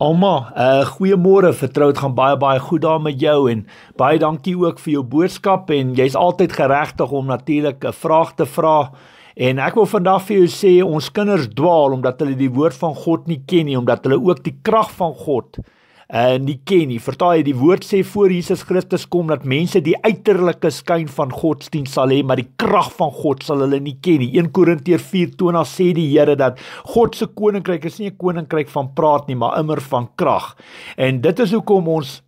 Ouma, uh, eh, goeiemôre. Vertrou dit gaan baie baie goed daar met jou en baie dankie ook vir jou boodskap en jy's altyd geregtig om natuurlik 'n eh, vraag te vra. En ek wil vandag vir jou sê ons kinders dwaal omdat hulle die woord van God nie ken nie, omdat hulle ook die krag van God nie uh, nie ken nie. Vertaal jy die woord sê voor Jesus Christus kom dat mense die uiterlike skyn van godsdienst sal hê, maar die krag van God sal hulle nie ken nie. 1 Korintiërs 4:20 sê die Here dat God se koninkryk is nie 'n koninkryk van praat nie, maar immer van krag. En dit is hoekom ons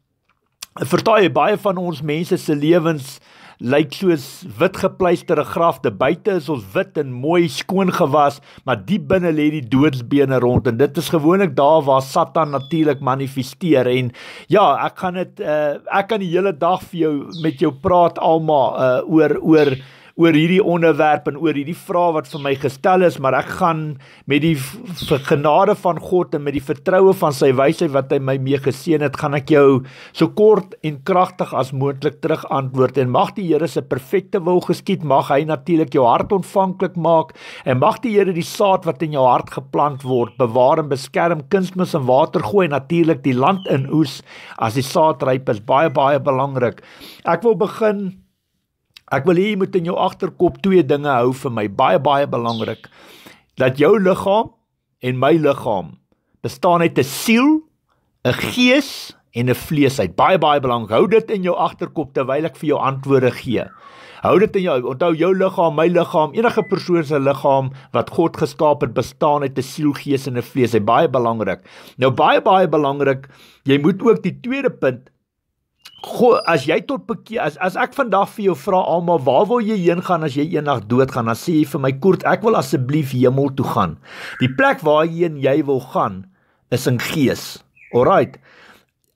vertaal jy baie van ons mense se lewens uh, lyk soos wit gepleisterde grafte. Buite is ons wit en mooi skoon gewas, maar diep binne lê die doodsbene rond en dit is gewoonlik daar waar Satan natuurlik manifesteer en ja, ek gaan dit uh, eh, ek kan die hele dag vir jou met jou praat almal uh, eh, oor oor oor hierdie onderwerp en oor hierdie vrae wat vir my gestel is, maar ek gaan met die genade van God en met die vertroue van sy wysheid wat hy my mee geseën het, gaan ek jou so kort en kragtig as moontlik terugantwoord en mag die Here se perfekte wil geskied, mag hy natuurlik jou hart ontvanklik maak en mag die Here die saad wat in jou hart geplant word bewaar en beskerm, kunsmis en water gooi en natuurlik die land in oes as die saad ryp is, baie baie belangrik. Ek wil begin Ek wil hê jy moet in jou agterkop twee dinge hou vir my baie baie belangrik. Dat jou liggaam en my liggaam bestaan uit 'n siel, 'n gees en 'n vlees. Dit baie baie belangrik. Hou dit in jou agterkop terwyl ek vir jou antwoorde gee. Hou dit in jou onthou jou liggaam, my liggaam, enige persoon se liggaam wat God geskaap het, bestaan uit 'n siel, gees en 'n vlees. Dit baie belangrik. Nou baie baie belangrik, jy moet ook die tweede punt God, as jy tot bekeer as as ek vandag vir jou vra almal waar wil jy heen gaan as jy eendag doodgaan dan sê jy vir my kort ek wil asseblief hemel toe gaan. Die plek waarheen jy, jy wil gaan is in gees. Alraight.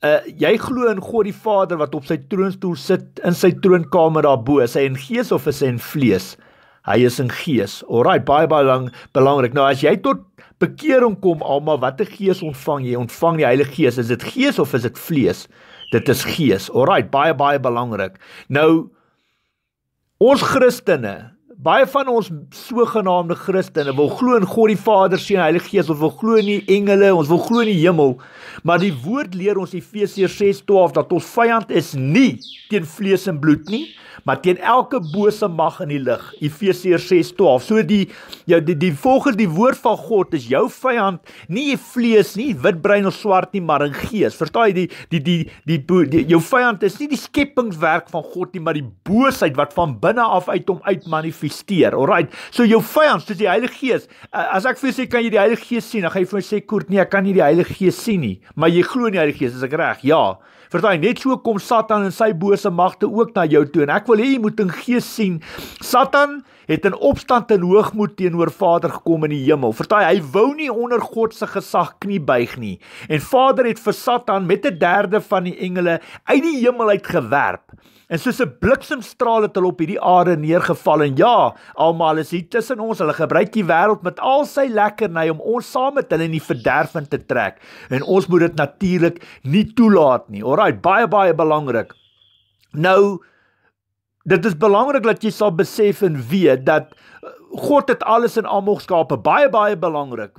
Uh jy glo in God die Vader wat op sy troonstoel sit in sy troonkamer daarbo. Is hy in gees of is hy in vlees? Hy is in gees. Alraight, baie baie lang belangrik. Nou as jy tot bekering kom almal watter gees ontvang jy? Ontvang die Heilige Gees. Is dit gees of is dit vlees? Dit is gees. Alraai, baie baie belangrik. Nou ons Christene Baie van ons sogenaamde Christene wil glo in God die Vader, sien die Heilige Gees, ons wil glo in die engele, ons wil glo in die hemel. Maar die woord leer ons Efesiërs 6:12 dat ons vyand is nie teen vlees en bloed nie, maar teen elke bose mag in die lig. Efesiërs 6:12. So die jou ja, die, die volgens die woord van God is jou vyand nie vlees nie, wit brein of swart nie, maar 'n gees. Verstaan jy die die die, die die die jou vyand is nie die skepingswerk van God nie, maar die boosheid wat van binne af uit hom uitmanifesteer manifesteer. Alraait. So jou vyand, dis die Heilige Gees. As ek vir sê kan jy die Heilige Gees sien, dan gaan jy vir sê kort, nee, ek kan nie die Heilige Gees sien nie, maar jy glo in die Heilige Gees, is ek reg? Ja. Verstaan, net so kom Satan en sy bose magte ook na jou toe en ek wil hê jy moet 'n gees sien. Satan het in opstand en hoogmoed teenoor Vader gekom in die hemel. Verstaan, hy wou nie onder God se gesag knie buig nie. En Vader het vir Satan met 'n derde van die engele uit die hemel uit gewerp. En soos 'n bliksemstraal het hulle op hierdie aarde neergeval en ja, almal is hier tussen ons. Hulle gebruik die wêreld met al sy lekkernye om ons saam met hulle in die verderf in te trek. En ons moet dit natuurlik nie toelaat nie. Alraight, baie baie belangrik. Nou dit is belangrik dat jy sal besef en weet dat eh, God het alles in almal geskape. Baie baie belangrik.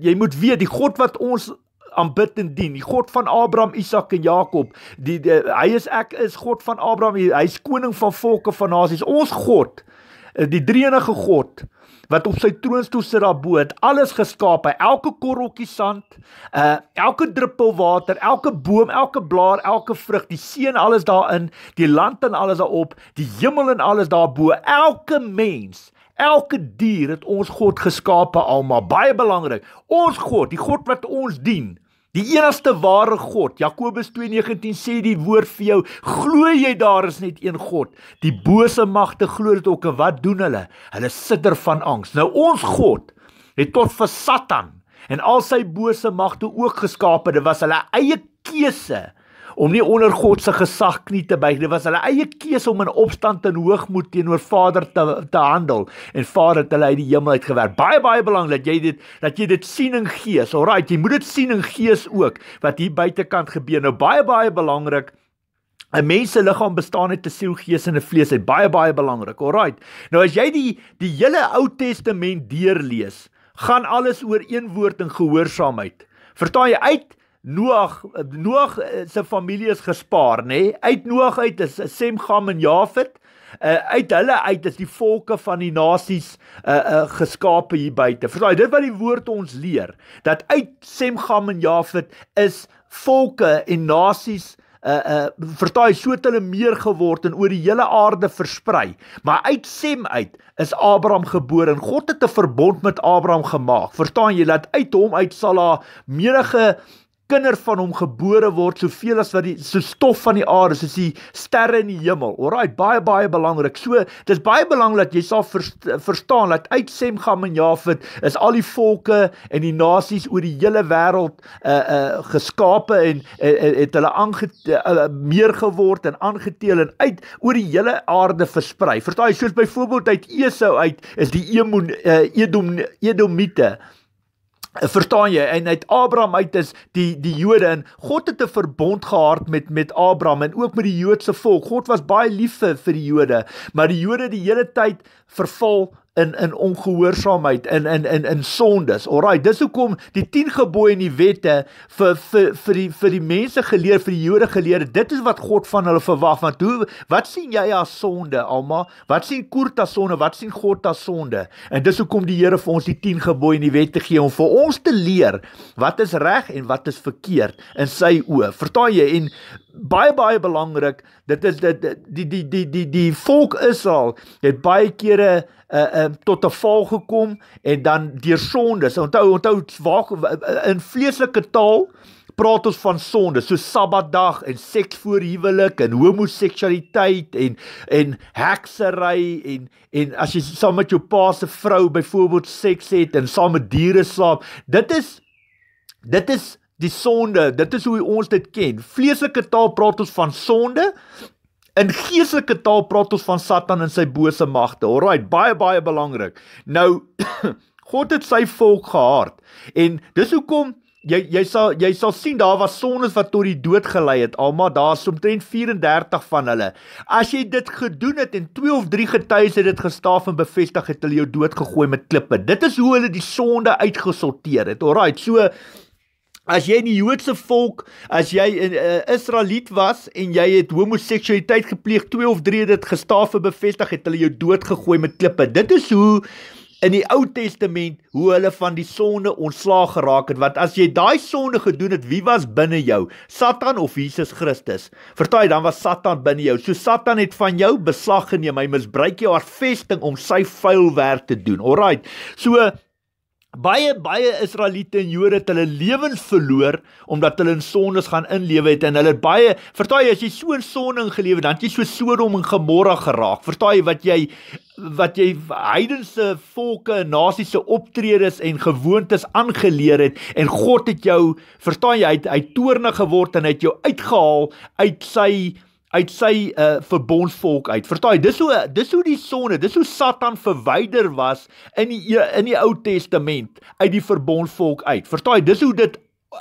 Jy moet weet die God wat ons aanbid en dien, die God van Abraham, Isak en Jakob. Die, die hy is ek is God van Abraham, hy is koning van volke van nasies. Ons God, eh, die drenige God wat op sy troon toe sit daarbo, het alles geskaap, elke korreltjie sand, uh, elke druppel water, elke boom, elke blaar, elke vrug, die see en alles daarin, die land en alles daarop, die hemel en alles daarbo, elke mens Elke dier het ons God geskape almal baie belangrik. Ons God, die God wat ons dien, Die enigste ware God. Jakobus 2:19 sê die woord vir jou, glo jy daar is net een God. Die bose magte glo dit ook en wat doen hulle? Hulle sidder van angs. Nou ons God het tot vir Satan en al sy bose magte ook geskape. Dit was hulle eie keuse om nie onder God se gesag knie te buig. Dit was hulle eie keuse om in opstand en hoogmoed teenoor Vader te te handel en Vader het hulle uit die hemel uitgewerp. Baie baie belangrik dat jy dit dat jy dit sien in gees. Alraai, jy moet dit sien in gees ook wat hier buitekant gebeur. Nou baie baie belangrik 'n mens se liggaam bestaan uit 'n siel, gees en 'n vlees. Dit baie baie belangrik. Alraai. Nou as jy die die hele Ou Testament deurlees, gaan alles oor een woord en gehoorsaamheid. Vertaal jy uit Noag Noag eh, se familie is gespaar nê nee? uit Noag uit is eh, Sem Gam en Jafet uh, eh, uit hulle uit is die volke van die nasies uh, uh, geskape hier buite verstaan dit wat die woord ons leer dat uit Sem Gam en Jafet is volke en nasies uh uh vertaai so het hulle meer geword en oor die hele aarde versprei maar uit Sem uit is Abraham gebore en God het 'n verbond met Abraham gemaak verstaan jy dat uit hom uit sal haar menige uh kinders van hom gebore word soveel as wat die so stof van die aarde soos die sterre in die hemel. Alraai baie baie belangrik. So dis baie belangrik dat jy sal verstaan dat uit Sem gaan en Jafet is al die volke en die nasies oor die hele wêreld uh uh geskape en uh, uh, het hulle aange uh, meer geword en aangeteel en uit oor die hele aarde versprei. Vertel jy soos byvoorbeeld uit Esau uit is die Emon uh, Edom Edomite. Eh, verstaan jy en uit Abraham uit is die die Jode en God het 'n verbond gehard met met Abraham en ook met die Joodse volk. God was baie lief vir die Jode, maar die Jode die hele tyd verval in in ongehoorsaamheid in in in in sondes. Alraai, dis hoekom die 10 gebooie en die wette vir vir vir die vir die mense geleer, vir die Jode geleer, dit is wat God van hulle verwag. Want hoe wat sien jy as sonde, Alma? Wat sien Kurt as sonde? Wat sien God as sonde? En dis hoekom die Here vir ons die 10 gebooie en die wette gee om vir ons te leer wat is reg en wat is verkeerd in sy oë. Vertaal jy en baie baie belangrik, dit is dit die die die die die volk Israel het baie kere uh, uh, tot 'n val gekom en dan deur sondes. Onthou, onthou waar eh, in vleeslike taal praat ons van sonde, so Sabbatdag en seks voor huwelik en homoseksualiteit en en heksery en en as jy saam met jou pa se vrou byvoorbeeld seks het en saam met diere slaap, dit is dit is die sonde. Dit is hoe ons dit ken. Vleeslike taal praat ons van sonde In geestelike taal praat ons van Satan en sy bose magte. Alraight, baie baie belangrik. Nou God het sy volk gehaat en dis hoekom jy jy sal jy sal sien daar was sones wat tot die dood gelei het. Alma daar is omtrent 34 van hulle. As jy dit gedoen het en 2 of 3 getuies het dit gestaaf en bevestig het hulle jou dood gegooi met klippe. Dit is hoe hulle die sonde uitgesorteer het. Alraight, so As jy in die Joodse volk, as jy 'n uh, eh, Israeliet was en jy het homoseksualiteit gepleeg, twee of drie dit gestaaf en bevestig, het hulle jou doodgegooi met klippe. Dit is hoe in die Ou Testament hoe hulle van die sonde ontslaag geraak het. Wat as jy daai sonde gedoen het, wie was binne jou? Satan of Jesus Christus? Vertel jy dan was Satan binne jou. So Satan het van jou beslag geneem. Hy misbruik jou as vesting om sy vuil werk te doen. Alraight. So Baie baie Israeliete en Jode het hulle lewens verloor omdat hulle in sondes gaan inlewe het en hulle baie vertaai as jy so in sonde gelewe dan jy so Sodom en Gomorra geraak. Vertaai wat jy wat jy heidense volke en nasies se optredes en gewoontes aangeleer het en God het jou vertaai hy hy toornig geword en hy het jou uitgehaal uit sy uit sy uh, verbondsvolk uit. Verstaan jy? Dis hoe dis hoe die sonde, dis hoe Satan verwyder was in die e, in die Ou Testament uit die verbondsvolk uit. Verstaan jy? Dis hoe dit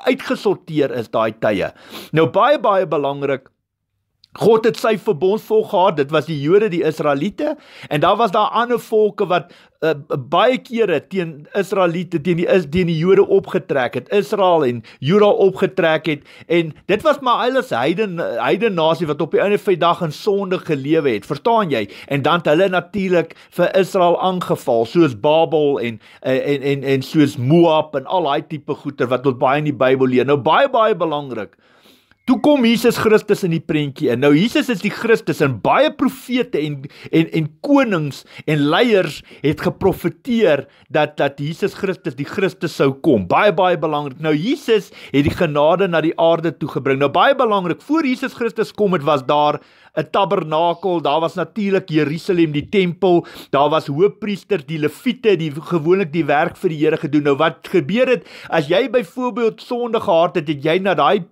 uitgesorteer is daai tye. Nou baie baie belangrik God het sy verbondsvolk gehad, dit was die Jode, die Israeliete, en daar was daar ander volke wat uh, baie kere teen Israeliete, teen die is teen die Jode opgetrek het. Israel en Juda opgetrek het en dit was maar alles heiden heiden nasie wat op die einde van die dag in sonde gelewe het. Verstaan jy? En dan het hulle natuurlik vir Israel aangeval, soos Babel en eh, en en en soos Moab en al daai tipe goeder wat ons baie in die Bybel lees. Nou baie baie belangrik. Toe kom Jesus Christus in die prentjie in. Nou Jesus is die Christus en baie profete en en en konings en leiers het geprofeteer dat dat Jesus Christus die Christus sou kom. Baie baie belangrik. Nou Jesus het die genade na die aarde toe gebring. Nou baie belangrik, voor Jesus Christus kom het was daar 'n tabernakel, daar was natuurlik Jerusalem die tempel, daar was hoofpriesters, die leviete, die gewoonlik die werk vir die Here gedoen. Nou wat gebeur het as jy byvoorbeeld sonde gehad het, het jy na daai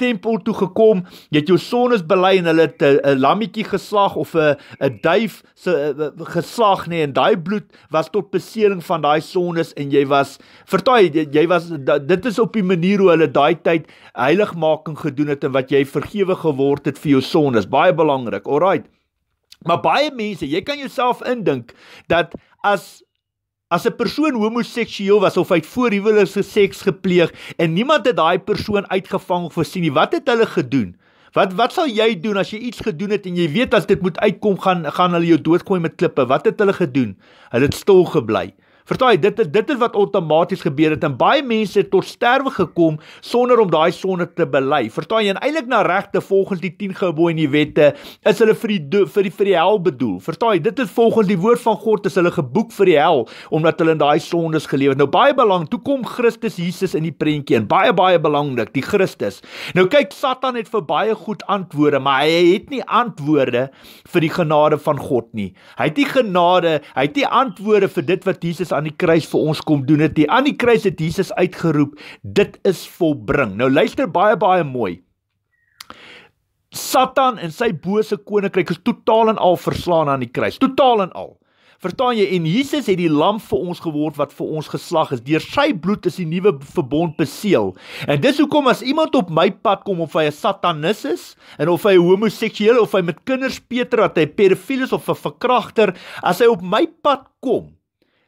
tempel toe gekom, jy het jou sondes bely en hulle 'n lammetjie geslag of 'n 'n duif se eh, eh, geslag nê nee, en daai bloed was tot beseling van daai sondes en jy was vertaai jy was dit is op die manier hoe hulle daai tyd heiligmaking gedoen het en wat jy vergewe geword het vir jou sondes. Baie belangrik. Alraight. Maar baie mense, jy kan jouself indink dat as As 'n persoon homoseksueel was of hy het voor huwelik seks gepleeg en niemand het daai persoon uitgevang of gesien nie, wat het hulle gedoen? Wat wat sal jy doen as jy iets gedoen het en jy weet as dit moet uitkom gaan gaan hulle jou doodgooi met klippe? Wat het hulle gedoen? Hulle het stil gebly. Vertaai dit dit is wat outomaties gebeur het en baie mense het tot sterwe gekom sonder om daai sonde te bely. Vertaai en eintlik na regte volgens die 10 gebooie en die wette is hulle vir die vir die vir die hel bedoel. Vertaai dit is volgens die woord van God is hulle geboek vir die hel omdat hulle in daai sondes geleef het. Nou baie belang, toe kom Christus Jesus in die prentjie en baie baie belangrik, die Christus. Nou kyk Satan het vir baie goed antwoorde, maar hy het nie antwoorde vir die genade van God nie. Hy het nie genade, hy het nie antwoorde vir dit wat Jesus aan die kruis vir ons kom doen het. Die aan die kruis het Jesus uitgeroep, dit is volbring. Nou luister baie baie mooi. Satan en sy bose koninkryk is totaal en al verslaan aan die kruis. Totaal en al. Verstaan jy? En Jesus het die lam vir ons geword wat vir ons geslag is. Deur sy bloed is die nuwe verbond beseël. En dis hoekom as iemand op my pad kom of hy 'n satanus is en of hy homoseksueel of hy met kinders Petrus wat hy pedofiel is of 'n verkragter, as hy op my pad kom,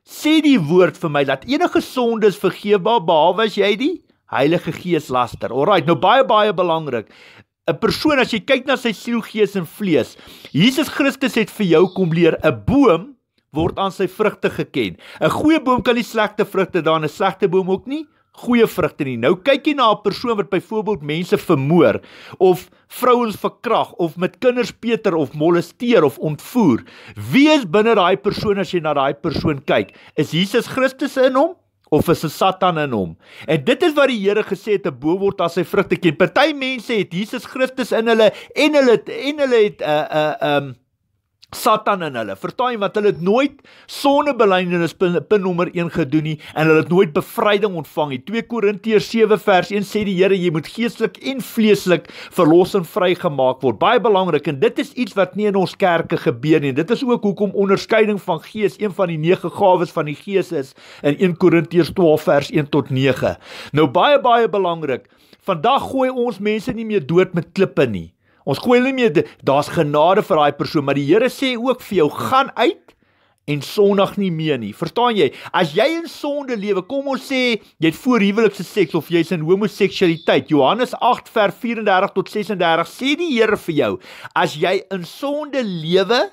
sê die woord vir my dat enige sondes vergeefbaar behalwe as jy die Heilige Gees laster. Alraight, nou baie baie belangrik. 'n Persoon as jy kyk na sy siel, gees en vlees. Jesus Christus het vir jou kom leer 'n boom word aan sy vrugte geken. 'n Goeie boom kan nie slegte vrugte dra nie, 'n slegte boom ook nie goeie vrugte nie. Nou kyk jy na 'n persoon wat byvoorbeeld mense vermoor of vrouens verkrag of met kinders peter of molesteer of ontvoer. Wie is binne daai persoon as jy na daai persoon kyk? Is Jesus Christus in hom? of is se Satan in hom. En dit is wat die Here gesê het te boword as sy vrugte ken. Party mense het Jesus Christus in hulle en hulle en hulle het 'n uh, eh, 'n uh, eh, 'n um, ehm, Satan en hulle vertuim wat hulle nooit sonnebelyning pin nommer 1 gedoen nie en hulle het nooit bevryding ontvang nie. 2 Korintiërs 7 vers 1 sê die Here jy moet geestelik en vleeslik verlos en vrygemaak word. Baie belangrik en dit is iets wat nie in ons kerke gebeur nie. Dit is ook hoekom onderskeiding van gees een van die 9 gawes van die gees is in 1 Korintiërs 12 vers 1 tot 9. Nou baie baie belangrik. Vandag gooi ons mense nie meer dood met klippe nie. Ons gooi hulle mee, daar's genade vir daai persoon, maar die Here sê ook vir jou, gaan uit en sondig nie meer nie. Verstaan jy? As jy in sonde lewe, kom ons sê jy het voorhuwelikse seks of jy's in homoseksualiteit. Johannes 8 vers 34 tot 36 sê die Here vir jou, as jy in sonde lewe,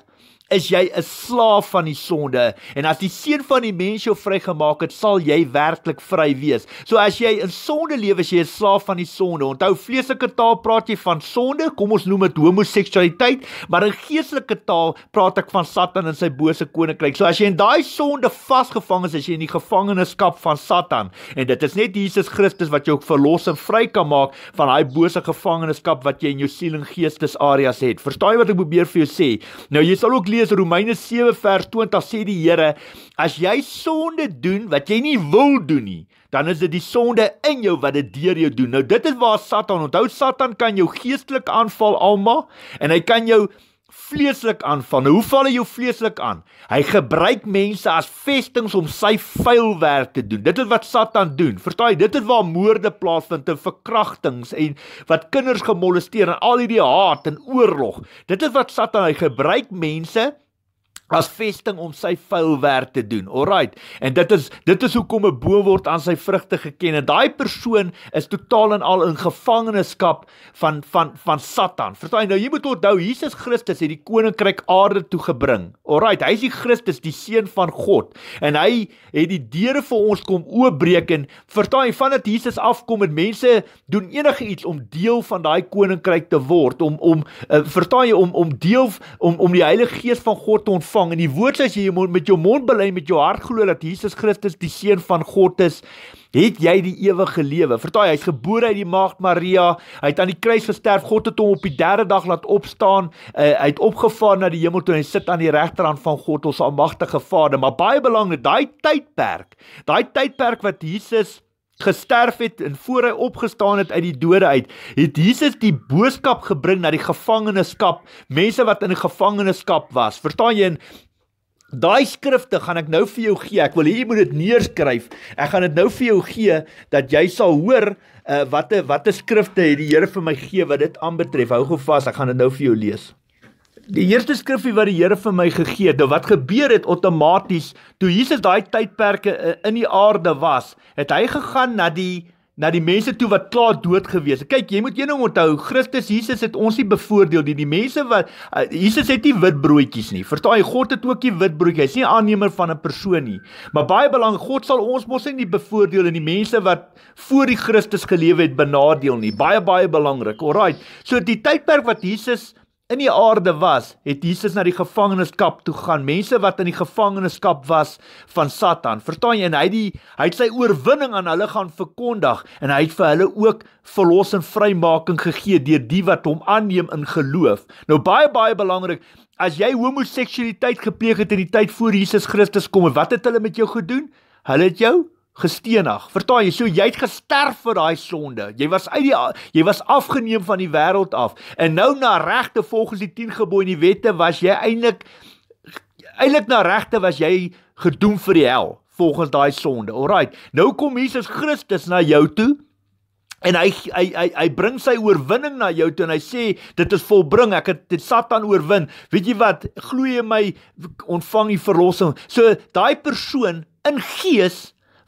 is jy 'n slaaf van die sonde en as die seun van die mens jou vrygemaak het, sal jy werklik vry wees. So as jy in sonde lewe, jy is slaaf van die sonde. Onthou vleeslike taal praat jy van sonde, kom ons noem dit homoseksualiteit, maar in geestelike taal praat ek van Satan en sy bose koninkryk. So as jy in daai sonde vasgevang is, as jy in die gevangenskap van Satan en dit is net Jesus Christus wat jou verlos en vry kan maak van daai bose gevangenskap wat jy in jou siel en geestes areas het. Verstaan jy wat ek probeer vir jou sê? Nou jy sal ook lees lees Romeine 7 vers 20 sê die Here, as jy sonde doen wat jy nie wil doen nie, dan is dit die sonde in jou wat dit deur jou doen. Nou dit is waar Satan, onthou Satan kan jou geestelik aanval almal en hy kan jou vleeslik aan van. Hoe val hy jou vleeslik aan? Hy gebruik mense as vestinge om sy vuil werk te doen. Dit is wat Satan doen. Verstaan jy? Dit is waar moorde plaasvind en verkrachtings en wat kinders gemolesteer en al hierdie haat en oorlog. Dit is wat Satan hy gebruik mense as vesting om sy vuil werk te doen. Alraight. En dit is dit is hoekom 'n boom word aan sy vrugte geken. En daai persoon is totaal en al in gevangenskap van van van Satan. Verstaan jy nou, jy moet onthou Jesus Christus het die koninkryk aarde toe gebring. Alraight. Hy is die Christus, die seun van God. En hy het die deure vir ons kom oopbreek en verstaan jy vandat Jesus afkom en mense doen enige iets om deel van daai koninkryk te word, om om uh, verstaan jy om om deel om om die Heilige Gees van God te ontvang ontvang en die woord sê jy moet met jou mond bely met jou hart glo dat Jesus Christus die seun van God is, het jy die ewige lewe. Vertaai, hy's gebore uit die maagd Maria, hy het aan die kruis gesterf, God het hom op die 3de dag laat opstaan, uh, hy het opgevaar na die hemel toe en hy sit aan die regterhand van God, ons almagtige Vader. Maar baie belangrik, daai tydperk, daai tydperk wat Jesus gesterf het en voor hy opgestaan het uit die dode uit, het Jesus die boodskap gebring na die gevangeneskap, mense wat in gevangeneskap was. Verstaan jy? Daai skrifte gaan ek nou vir jou gee. Ek wil hê jy moet dit neerskryf. Ek gaan dit nou vir jou gee dat jy sal hoor uh, eh, watte watte skrifte het die Here vir my gee wat dit aanbetref. Hou gou vas, ek gaan dit nou vir jou lees die eerste skrifgie wat die Here vir my gegee het, nou wat gebeur het outomaties toe Jesus daai tydperke eh, in die aarde was, het hy gegaan na die na die mense toe wat klaar dood gewees het. Kyk, jy moet een ding onthou, Christus Jesus het ons nie bevoordeel nie. Die mense wat eh, Jesus het nie wit broodjies nie. Verstaan jy? God het ook nie wit broodjies. Hy's nie aannemer van 'n persoon nie. Maar baie belangrik, God sal ons mos nie bevoordeel en die mense wat voor die Christus gelewe het benadeel nie. Baie baie belangrik. Alraai. So die tydperk wat Jesus in die aarde was, het Jesus na die gevangeneskap toe gaan. Mense wat in die gevangeneskap was van Satan. Verstaan jy? En hy die hy het sy oorwinning aan hulle gaan verkondig en hy het vir hulle ook verlossing vrymaking gegee deur die wat hom aanneem in geloof. Nou baie baie belangrik, as jy homoseksualiteit gepleeg het in die tyd voor Jesus Christus kom, wat het hulle met jou gedoen? Hulle het jou gestenig. Vertaal jy, so jy het gesterf vir daai sonde. Jy was uit die jy was afgeneem van die wêreld af. En nou na regte volgens die 10 gebooie en die wette was jy eintlik eintlik na regte was jy gedoem vir die hel volgens daai sonde. Alraai. Nou kom Jesus Christus na jou toe en hy hy hy hy bring sy oorwinning na jou toe en hy sê dit is volbring ek het dit satan oorwin weet jy wat glo jy my ontvang die verlossing so daai persoon in gees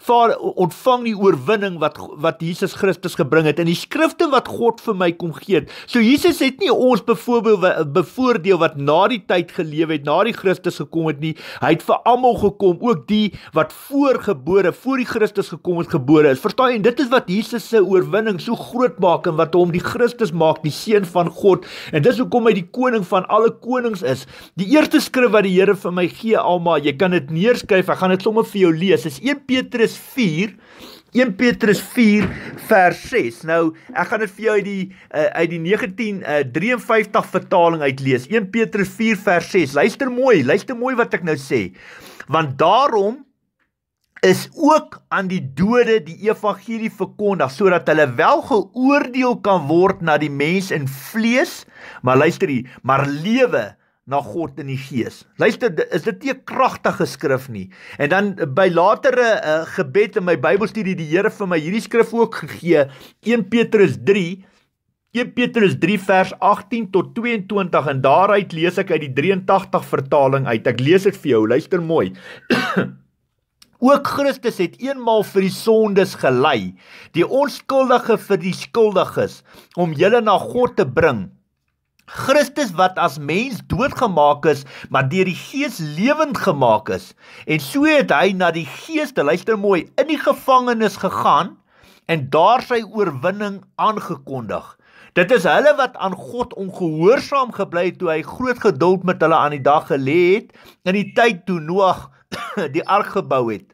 Vader, ontvang die oorwinning wat wat Jesus Christus gebring het in die skrifte wat God vir my kom gee. So Jesus het nie ons byvoorbeeld bevoordeel wat na die tyd geleef het, na die Christus gekom het nie. Hy het vir almal gekom, ook die wat voorgebore, voor die Christus gekom het gebore is. Verstaan jy? En dit is wat Jesus se oorwinning so groot maak en wat hom die Christus maak, die seun van God. En dis hoekom hy die koning van alle konings is. Die eerste skrif wat die Here vir my gee almal, jy kan dit neerskryf. Ek gaan dit sommer vir jou lees. Dis 1 Petrus Petrus 4 1 Petrus 4 vers 6. Nou, ek gaan dit vir jou uit die uh, uit die 19 uh, 53 vertaling uitlees. 1 Petrus 4 vers 6. Luister mooi, luister mooi wat ek nou sê. Want daarom is ook aan die dode die evangelie verkondig sodat hulle wel geoordeel kan word na die mens in vlees, maar luister hier, maar lewe na God in die gees. Luister, is dit nie 'n kragtige skrif nie? En dan eh, by latere uh, gebed in my Bybelstudie die Here vir my hierdie skrif ook gegee, 1 Petrus 3 1 Petrus 3 vers 18 tot 22 en daaruit lees ek uit die 83 vertaling uit. Ek lees dit vir jou, luister mooi. Ook Christus het eenmal vir die sondes gelei, die onskuldige vir die skuldiges, om julle na God te bring Christus wat as mens doodgemaak is, maar deur die Gees lewend gemaak is. En so het hy na die Gees, luister mooi, in die gevangenis gegaan en daar sy oorwinning aangekondig. Dit is hulle wat aan God ongehoorsaam gebly het toe hy groot geduld met hulle aan die dag gelê het in die tyd toe Noag die ark gebou het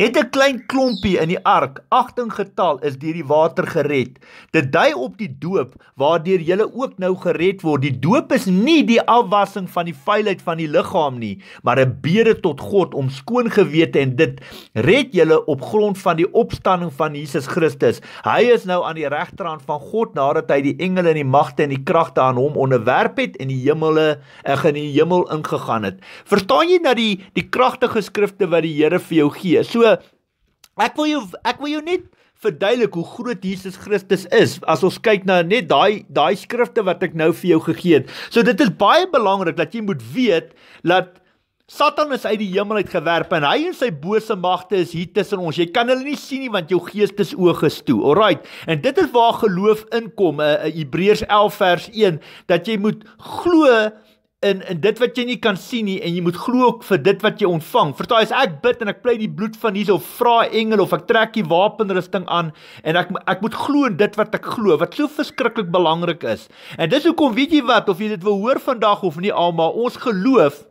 het 'n klein klompie in die ark, agting getal is deur die water gered. Dit dui op die doop waardeur jy ook nou gered word. Die doop is nie die afwassing van die vuilheid van die liggaam nie, maar 'n bede tot God om skoon gewete en dit red julle op grond van die opstanding van Jesus Christus. Hy is nou aan die regterhand van God nadat hy die engele en die magte en die kragte aan hom onderwerp het en die hemele ek in die hemel ingegaan het. Verstaan jy nou die die kragtige skrifte wat die Here vir jou gee? So ek wil jou ek wil jou net verduidelik hoe groot Jesus Christus is as ons kyk na net daai daai skrifte wat ek nou vir jou gegee het. So dit is baie belangrik dat jy moet weet dat Satan is uit die hemel uit gewerp en hy en sy bose magte is hier tussen ons. Jy kan hulle nie sien nie want jou gees is ooges toe. Alraight. En dit is waar geloof inkom, uh, uh, Hebreërs 11 vers 1 dat jy moet glo in in dit wat jy nie kan sien nie en jy moet glo vir dit wat jy ontvang. Vertel as ek bid en ek pleit die bloed van Jesus of vra engele of ek trek die wapenrusting aan en ek ek moet glo in dit wat ek glo wat so verskriklik belangrik is. En dis hoekom weet jy wat of jy dit wil hoor vandag of nie almal ons geloof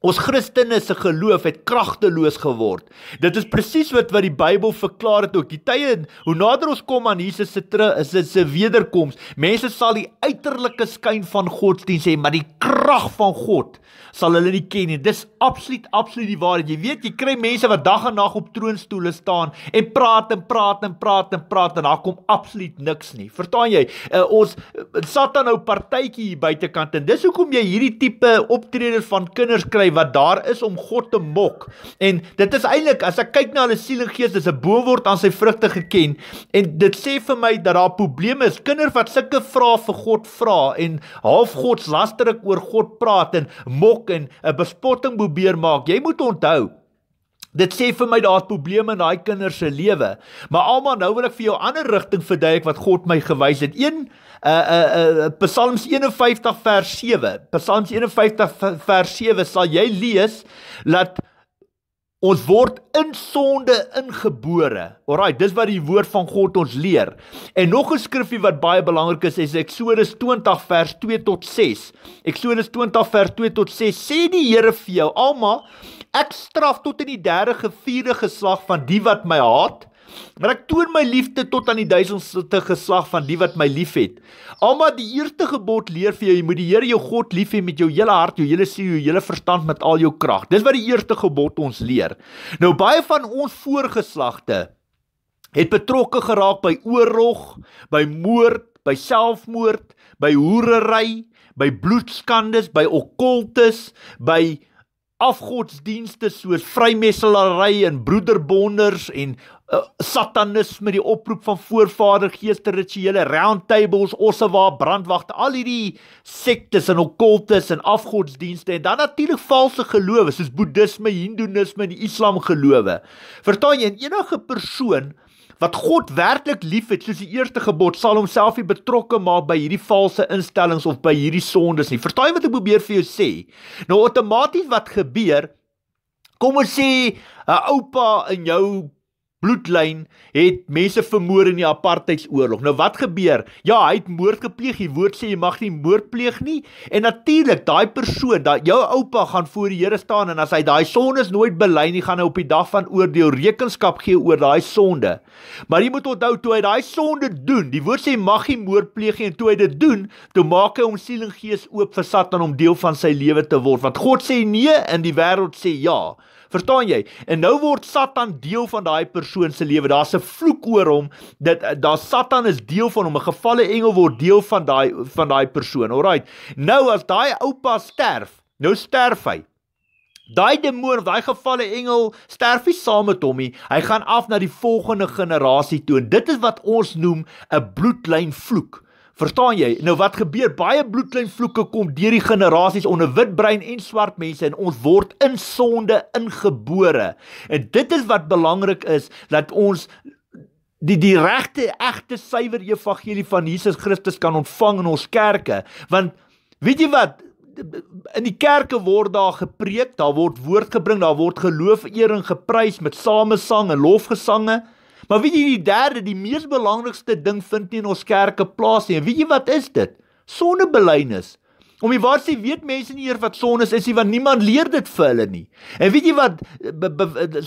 Ons Christene se geloof het kragteloos geword. Dit is presies wat wat die Bybel verklaar het ook. Die tye hoe nader ons kom aan Jesus se terug is dit se wederkoms. Mense sal die uiterlike skyn van godsdienst hê, maar die krag van God sal hulle nie ken nie. Dis absoluut absoluut die waarheid. Jy weet, jy kry mense wat dag en nag op troonstoele staan en praat en praat en praat en praat en daar kom absoluut niks nie. Verstaan jy? Uh, ons uh, Satan hou partytjie hier buitekant en dis hoekom jy hierdie tipe optredes van kinders kry wat daar is om God te mok. En dit is eintlik as ek kyk na hulle siel en gees, dis 'n boom word aan sy vrugte geken en dit sê vir my dat daar probleme is. Kinders wat sulke vrae vir God vra en half godslasterik oor God praat en mok en 'n bespotting probeer maak. Jy moet onthou, Dit sê vir my daar's probleme in daai kinders se lewe. Maar almal nou wil ek vir jou 'n ander rigting verduidelik wat God my gewys het. 1 uh uh uh Psalm 51 vers 7. Psalm 51 vers 7 sal jy lees dat ons word in sonde ingebore. Alraai, dis wat die woord van God ons leer. En nog 'n skrifgie wat baie belangrik is, is Eksodus 20 vers 2 tot 6. Eksodus 20 vers 2 tot 6 sê die Here vir jou almal ek straf tot in die derde gevierde geslag van die wat my haat maar ek toon my liefde tot aan die duisendste geslag van die wat my liefhet alma die eerste gebod leer vir jou jy moet die Here jou God lief hê met jou hele hart jou hele siel jou hele verstand met al jou krag dis wat die eerste gebod ons leer nou baie van ons voorgeslagte het betrokke geraak by oorlog by moord by selfmoord by hoerery by bloedskandes by okkultes by afgodsdienste soos vrymesselary en broederbonders en uh, satanisme met die oproep van voorvadergeeste rituele round tables ossewa brandwagte al hierdie sektes en okkultes en afgodsdienste en dan natuurlik valse gelowe soos boeddisme, hindoenisme en die islam gelowe. Vertaan jy en enige persoon wat God werklik liefhet soos die eerste gebod sal homself nie betrokke maak by hierdie valse instellings of by hierdie sondes nie. Verstaan wat ek probeer vir jou sê? Nou outomaties wat gebeur, kom ons sê 'n oupa in jou bloedlyn het mense vermoor in die apartheidsoorlog. Nou wat gebeur? Ja, hy het moord gepleeg. Die woord sê jy mag nie moord pleeg nie. En natuurlik, daai persoon, daai jou oupa gaan voor die Here staan en as hy daai sondes nooit bely nie, gaan hy op die dag van oordeel rekenskap gee oor daai sonde. Maar jy moet onthou toe hy daai sonde doen, die woord sê mag nie moord pleeg nie en toe hy dit doen, toe maak hy hom siel en gees oop vir Satan om deel van sy lewe te word. Want God sê nee en die wêreld sê ja. Verstaan jy? En nou word Satan deel van daai persoon se lewe. Daar's 'n vloek oor hom. Dit eh, daar Satan is deel van hom. 'n Gevalle engel word deel van daai van daai persoon. Alraight. Nou as daai oupa sterf, nou sterf hy. Daai demoon of daai gevalle engel sterf nie saam met hom nie. Hy gaan af na die volgende generasie toe. En dit is wat ons noem 'n bloedlyn vloek. Verstaan jy? Nou wat gebeur? Baie bloedkleinvloeke kom deur die generasies onder wit brein en swart mense en ons word in sonde ingebore. En dit is wat belangrik is dat ons die die regte egte suiwer evangelie van Jesus Christus kan ontvang in ons kerke. Want weet jy wat? In die kerke word daar gepreek, daar word woord gebring, daar word geloof eer en geprys met samesang en lofgesange. Maar weet jy die derde, die mees belangrikste ding vind nie in ons kerke plaas nie. Weet jy wat is dit? Sondebelydenis. Om die waarheid weet mense nie eer wat sonde is nie want niemand leer dit vir hulle nie. En weet jy wat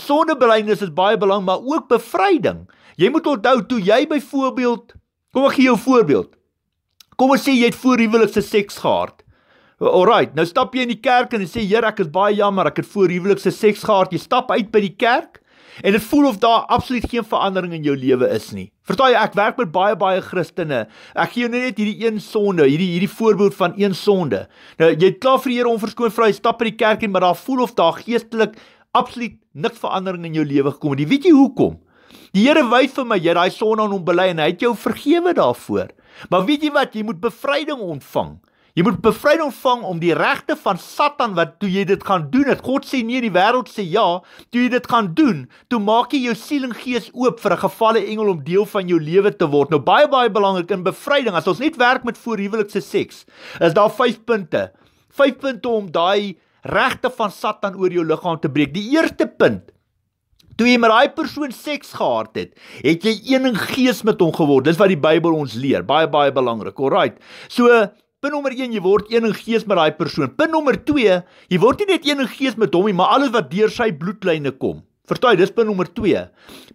sondebelydenis is baie belangrik, maar ook bevryding. Jy moet onthou toe jy byvoorbeeld, kom ek gee jou 'n voorbeeld. Kom ons sê jy het voor huwelikse seks gehad. Alright, nou stap jy in die kerk en jy sê Here, ek is baie jammer, ek het voor huwelikse seks gehad. Jy stap uit by die kerk en dit voel of daar absoluut geen verandering in jou lewe is nie. Vertel jy ek werk met baie baie Christene. Ek gee jou nou net hierdie een sonde, hierdie hierdie voorbeeld van een sonde. Nou jy kla vir die Here om verskoon vry stap by die kerk en maar daar voel of daar geestelik absoluut niks verandering in jou lewe gekom het. Jy weet jy hoekom? Die Here wys vir my jy daai sonde aan hom bely en hy het jou vergewe daarvoor. Maar weet jy wat? Jy moet bevryding ontvang. Jy moet bevryd ontvang om die regte van Satan wat toe jy dit gaan doen, dat God sê nee, die wêreld sê ja, toe jy dit gaan doen, toe maak jy jou siel en gees oop vir 'n gevalle engel om deel van jou lewe te word. Nou baie baie belangrik in bevryding, as ons net werk met voorhuwelikse seks, is daar 5 punte. 5 punte om daai regte van Satan oor jou liggaam te breek. Die eerste punt Toe jy met daai persoon seks gehad het, het jy een in gees met hom geword. Dis wat die Bybel ons leer. Baie baie belangrik. Alraight. So Pin nommer 1, jy word een in gees met daai persoon. Pin nommer 2, jy word nie net een in gees met hom nie, maar alles wat deur sy bloedlyne kom. Vertooi, dis pin nommer 2.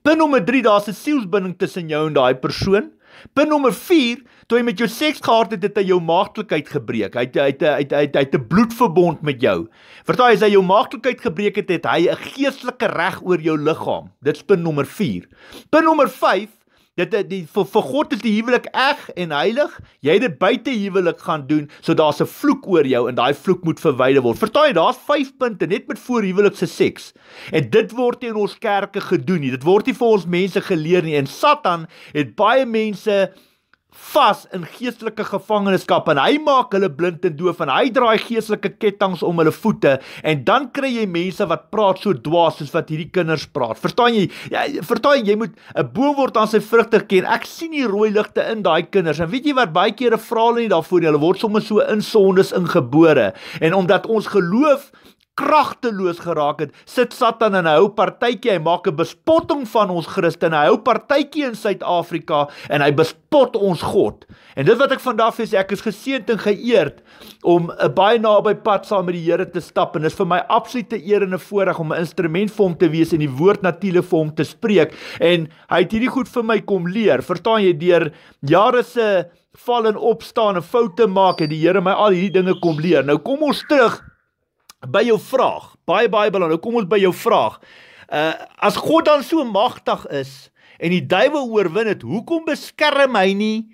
Pin nommer 3, daar's 'n sielsbinding tussen jou en daai persoon. Pin nommer 4, toe jy met jou seks gehad het, het hy jou maagdelikheid gebreek. Hy het hy het hy het hy het 'n bloedverbond met jou. Vertooi, as hy jou maagdelikheid gebreek het, het hy 'n geestelike reg oor jou liggaam. Dit's pin nommer 4. Pin nommer 5 Dit die vir, vir God is die huwelik eg en heilig. Jy het dit buite huwelik gaan doen, so daar's 'n vloek oor jou en daai vloek moet verwyder word. Vertaai, daar's 5 punte net met voorhuwelikse seks. En dit word nie in ons kerke gedoen nie. Dit word nie vir ons mense geleer nie. En Satan het baie mense vas in geestelike gevangenskap en hy maak hulle blind en doof en hy draai geestelike kettinge om hulle voete en dan kry jy mense wat praat so dwaas soos wat hierdie kinders praat. Verstaan jy? Ja, verstaan jy moet 'n boom word aan sy vrugte ken. Ek sien die rooi ligte in daai kinders. En weet jy wat baie kere vra hulle nie daarvoor nie. Hulle word sommer so in sondes ingebore en omdat ons geloof kragteloos geraak het, sit Satan in 'n hou partytjie, hy maak 'n bespotting van ons Christene, hy hou partytjie in Suid-Afrika en hy bespot ons God. En dit wat ek vandag vir sê, ek is geseënd en geëerd om 'n eh, baie naby pad saam met die Here te stap en dit is vir my absolute eer en 'n voorreg om 'n instrument vir hom te wees en die woord natuurlik vir hom te spreek en hy het hierdie goed vir my kom leer. Verstaan jy deur jare se val en opstaan en foute maak het die Here my al hierdie dinge kom leer. Nou kom ons terug by jou vraag, baie baie belangrik. Nou kom ons by jou vraag. Uh as God dan so magtig is en die duiwel oorwin het, hoekom beskerm hy nie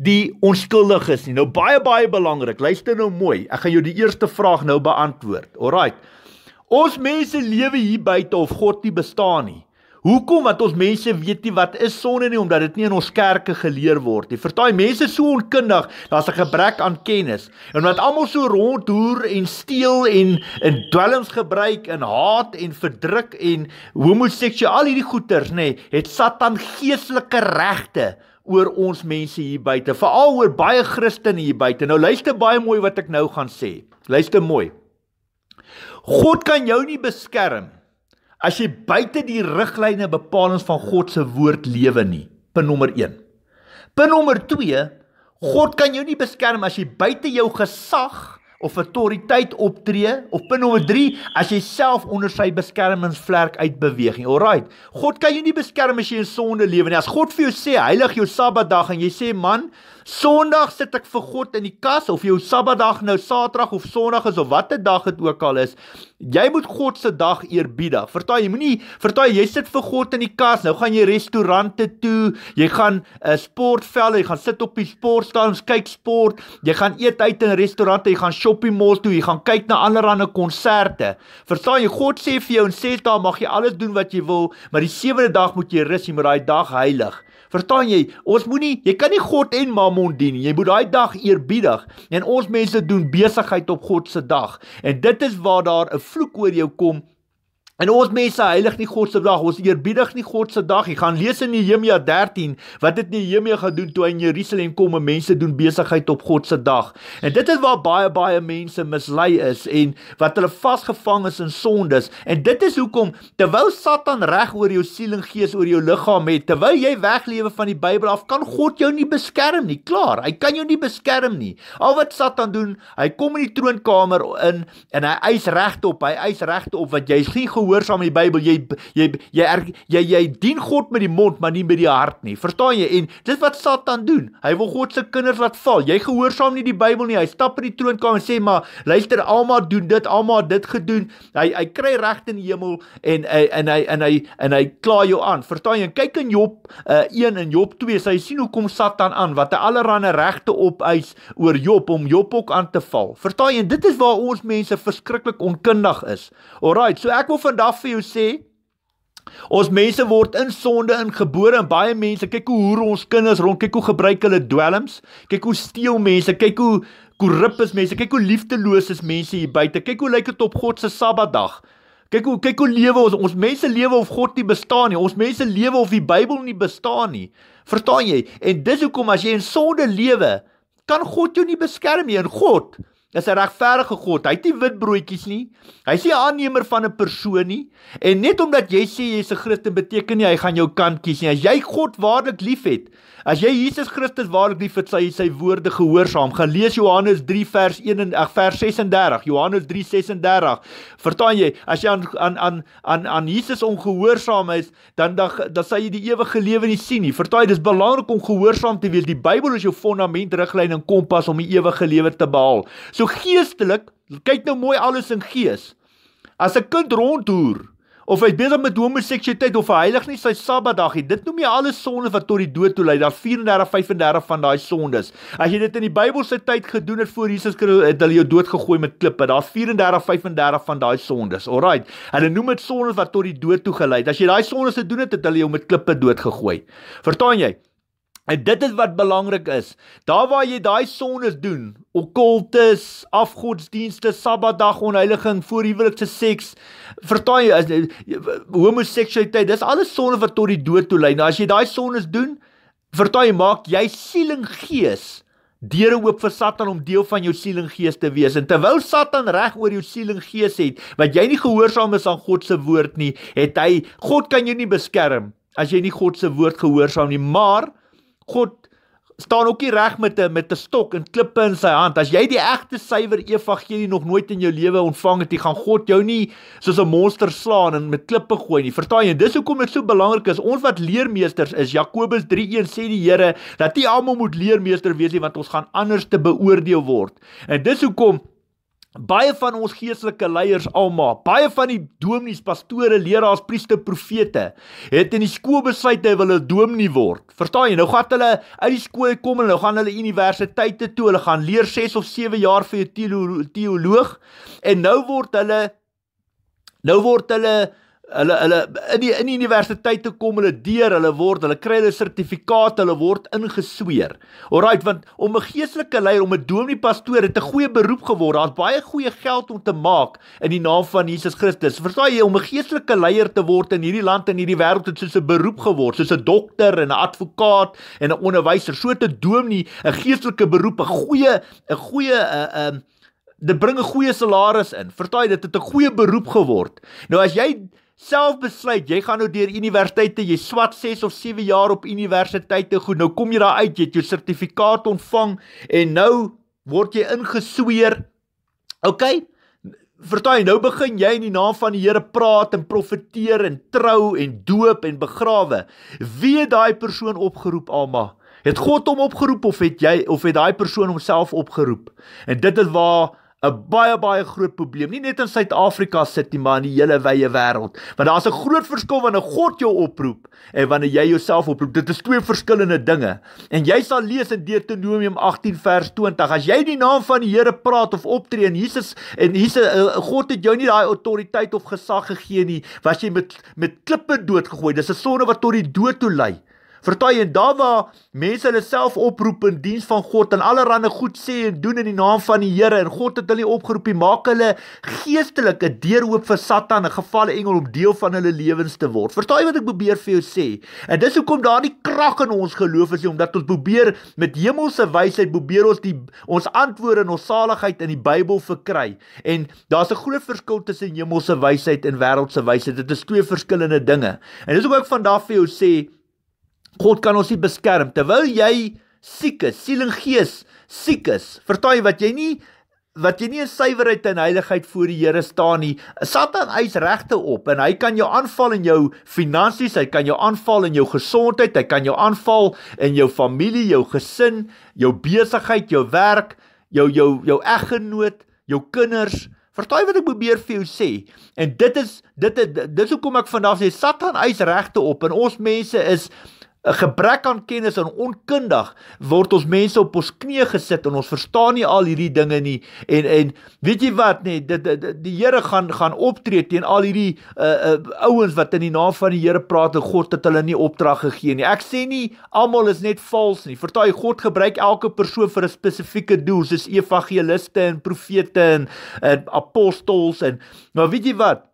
die onskuldiges nie? Nou baie baie belangrik. Luister nou mooi. Ek gaan jou die eerste vraag nou beantwoord. Alraai. Ons mense lewe hier buite of God nie bestaan nie. Hoekom want ons mense weet nie wat is sonde nie omdat dit nie in ons kerke geleer word nie. Vertaai mense so onkundig, daar's 'n gebrek aan kennis. En omdat almal so rondhoer en steel en in dwelms gebruik en haat en verdruk en homoseksueel hierdie goeters nê, nee, het Satan geestelike regte oor ons mense hier buite, veral oor baie Christene hier buite. Nou luister baie mooi wat ek nou gaan sê. Luister mooi. God kan jou nie beskerm nie as jy buite die riglyne bepalinge van God se woord lewe nie. Punt nommer 1. Punt nommer 2, God kan jou nie beskerm as jy buite jou gesag of autoriteit optree of punt nommer 3, as jy self onder sy beskermingsvlerk uitbeweeg nie. Alraight. God kan jou nie beskerm as jy in sonde lewe nie. As God vir jou sê heilig jou Sabbatdag en jy sê man, Sondag sit ek vir God in die kas of jou Sabbatdag nou Saterdag of Sondag is of watter dag dit ook al is. Jy moet God se dag eerbiedig. Vertaai, jy moenie vertaai jy sit vir God in die kas. Nou gaan jy restaurante toe, jy gaan 'n uh, eh, sportveld, jy gaan sit op die sportstadions kyk sport, jy gaan eet uit in restaurante, jy gaan shopping mall toe, jy gaan kyk na allerlei konserte. Vertaai, God sê vir jou en sê daar mag jy alles doen wat jy wil, maar die sewende dag moet jy rus, jy moet daai dag heilig. Verstaan jy? Ons moenie, jy kan nie God en Mammon dien nie. Jy moet daai dag eerbiedig. En ons mense doen besigheid op God se dag. En dit is waar daar 'n vloek oor jou kom En ons mense heilig nie God se dag, ons eerbiedig nie God se dag. Jy gaan lees in Nehemia 13 wat dit Nehemia gedoen toe hy in Jerusalem kom en mense doen besigheid op God se dag. En dit is waar baie baie mense mislei is en wat hulle vasgevang is in sondes. En dit is hoekom terwyl Satan reg oor jou siel en gees oor jou liggaam het, terwyl jy weglewe van die Bybel af, kan God jou nie beskerm nie. Klaar, hy kan jou nie beskerm nie. Al wat Satan doen, hy kom in die troonkamer in en hy eis regte op, hy eis regte op wat jy gehoor gehoorsaam aan die Bybel. Jy jy jy jy jy dien God met die mond, maar nie met die hart nie. Verstaan jy? En dit wat Satan doen, hy wil God se kinders laat val. Jy gehoorsaam nie die Bybel nie. Hy stap in die troonkamer en sê maar luister, almal doen dit, almal dit gedoen. Hy hy kry regte in die hemel en hy en hy en hy en hy kla jou aan. Verstaan jy? Kyk in Job uh, eh, 1 en Job 2. Sy sien hoe kom Satan aan wat hy allerlei regte opeis oor Job om Job ook aan te val. Verstaan jy? En dit is waar ons mense verskriklik onkundig is. Alraai, so ek wil vandag dag vir jou sê Ons mense word in sonde ingebore en baie mense kyk hoe hoer ons kinders rond kyk hoe gebruik hulle dwelms kyk hoe steel mense kyk hoe korrup is mense kyk hoe liefdeloos is mense hier buite kyk hoe lyk dit op God se Sabbatdag kyk hoe kyk hoe lewe ons ons mense lewe of God nie bestaan nie ons mense lewe of die Bybel nie bestaan nie verstaan jy en dis hoekom as jy in sonde lewe kan God jou nie beskerm nie en God is 'n regverdige God. Hy het nie wit broodjies nie. Hy is nie aanneemer van 'n persoon nie. En net omdat jy sê jy's 'n Christen beteken nie hy gaan jou kant kies nie. As jy God waarlik liefhet, as jy Jesus Christus waarlik liefhet, sal jy sy woorde gehoorsaam. Gaan lees Johannes 3 vers 1 en vers 36. Johannes 3 36. Verstaan jy? As jy aan aan aan aan aan Jesus ongehoorsaam is, dan dan dan sal jy die ewige lewe nie sien nie. Verstaan jy? Dis belangrik om gehoorsaam te wees. Die Bybel is jou fondament, riglyn en kompas om die ewige lewe te behaal. So geestelik, kyk nou mooi alles in gees. As 'n kind rondhoer of hy besig met homoseksualiteit of hy heilig nie sy Sabbatdagie, dit noem jy alles sondes wat tot die dood toe lei. Daar 34 35 van daai sondes. As jy dit in die Bybel se tyd gedoen het voor Jesus Christus, het hulle jou doodgegooi met klippe. Daar 34 35 van daai sondes. Alraight. Hulle noem dit sondes wat tot die dood toe gelei. As jy daai sondes gedoen het, het hulle jou met klippe doodgegooi. Verstaan jy? En dit is wat belangrik is. Daar waar jy daai sondes doen, okkultes, afgodsdienste, Sabbatdag onheiliging, voorhuwelikse seks, vertaal jy as eh, homoseksualiteit, dis alles sonde wat tot die dood toe lei. Nou as jy daai sondes doen, vertaal jy maak jy siel en gees Diere hoop vir Satan om deel van jou siel en gees te wees. En terwyl Satan reg oor jou siel en gees het, wat jy nie gehoorsaam is aan God se woord nie, het hy God kan jou nie beskerm as jy nie God se woord gehoorsaam nie. Maar God staan ook nie reg met 'n met 'n stok en klippe in sy hand. As jy die egte suiwer evangelie nog nooit in jou lewe ontvang het, gaan God jou nie soos 'n monster slaan en met klippe gooi nie. Verstaan jy? Dis hoekom dit so belangrik is. Ons wat leermeesters is, Jakobus 3:1 sê die Here dat jy almal moet leermeester wees nie want ons gaan anders te beoordeel word. En dis hoekom Baie van ons geestelike leiers almal, baie van die dominees, pastore, leraars, priesters, profete het in die skool besluit hy wil 'n dominee word. Verstaan jy? Nou gaan hulle uit die skool kom en nou gaan hulle universiteite toe. Hulle gaan leer 6 of 7 jaar vir 'n teoloog en nou word hulle nou word hulle hulle hulle in die in die universiteit te kom, hulle deur, hulle word, hulle kry hulle sertifikaat, hulle word ingesweer. Alraight, want om 'n geestelike leier, om 'n dominee pastoor het 'n goeie beroep geword. Daar's baie goeie geld om te maak in die naam van Jesus Christus. Verstaan jy om 'n geestelike leier te word in hierdie land en hierdie wêreld het soos 'n beroep geword, soos 'n dokter en 'n advokaat en 'n onderwyser, so te dominee, 'n geestelike beroep, 'n goeie 'n goeie 'n eh, 'n eh, dit bring 'n goeie salaris in. Vertaai dit het 'n goeie beroep geword. Nou as jy self besluit jy gaan nou deur universiteite jy swat 6 of 7 jaar op universiteite goed nou kom jy daar uit jy het jou sertifikaat ontvang en nou word jy ingesweer ok vertel nou begin jy in die naam van die Here praat en profeteer en trou en doop en begrawe wie het daai persoon opgeroep alma het god hom opgeroep of het jy of het daai persoon homself opgeroep en dit is waar 'n baie baie groot probleem. Nie net in Suid-Afrika sit nie, maar in die hele wye wêreld. Want daar's 'n groot verskil wanneer God jou oproep en wanneer jy jouself oproep. Dit is twee verskillende dinge. En jy sal lees in Deuteronomium 18 vers 20. As jy die naam van die Here praat of optree en Jesus en Jesus eh, God het jou nie daai autoriteit of gesag gegee nie, was jy met met klippe doodgegooi. Dis 'n sonde wat tot die dood toe lei. Vertoe en daar waar mense hulle self oproep in diens van God en allerlei goed sê en doen in die naam van die Here en God het hulle opgeroep, maak hulle geestelik 'n deurhoop vir Satan, 'n gevalle engel om deel van hulle lewens te word. Vertoe wat ek probeer vir jou sê. En dis hoekom daar nie krag in ons geloof is nie, omdat ons probeer met hemelse wysheid probeer ons die ons antwoorde en ons saligheid in die Bybel verkry. En daar's 'n groot verskil tussen hemelse wysheid en wêreldse wysheid. Dit is twee verskillende dinge. En dis ook vandag vir jou sê God kan ons nie beskerm terwyl jy siek is, siel en gees siek is. Vertaai wat jy nie wat jy nie in suiwerheid en heiligheid voor die Here staan nie. Satan eis regte op en hy kan jou aanval in jou finansies, hy kan jou aanval in jou gesondheid, hy kan jou aanval in jou familie, jou gesin, jou besigheid, jou werk, jou jou jou eggenoot, jou kinders. Vertaai wat ek probeer vir jou sê. En dit is dit is dis hoekom ek vandag sê Satan eis regte op en ons mense is 'n gebrek aan kennis en onkundig word ons mense op ons knieë gesit en ons verstaan nie al hierdie dinge nie en en weet jy wat nee dit, dit, dit die Here gaan gaan optree teen al hierdie uh, uh, ouens wat in die naam van die Here praat en God het hulle nie opdrag gegee nie. Ek sê nie almal is net vals nie. Vertaai God gebruik elke persoon vir 'n spesifieke doel, soos evangeliste en profete en, en apostels en maar weet jy wat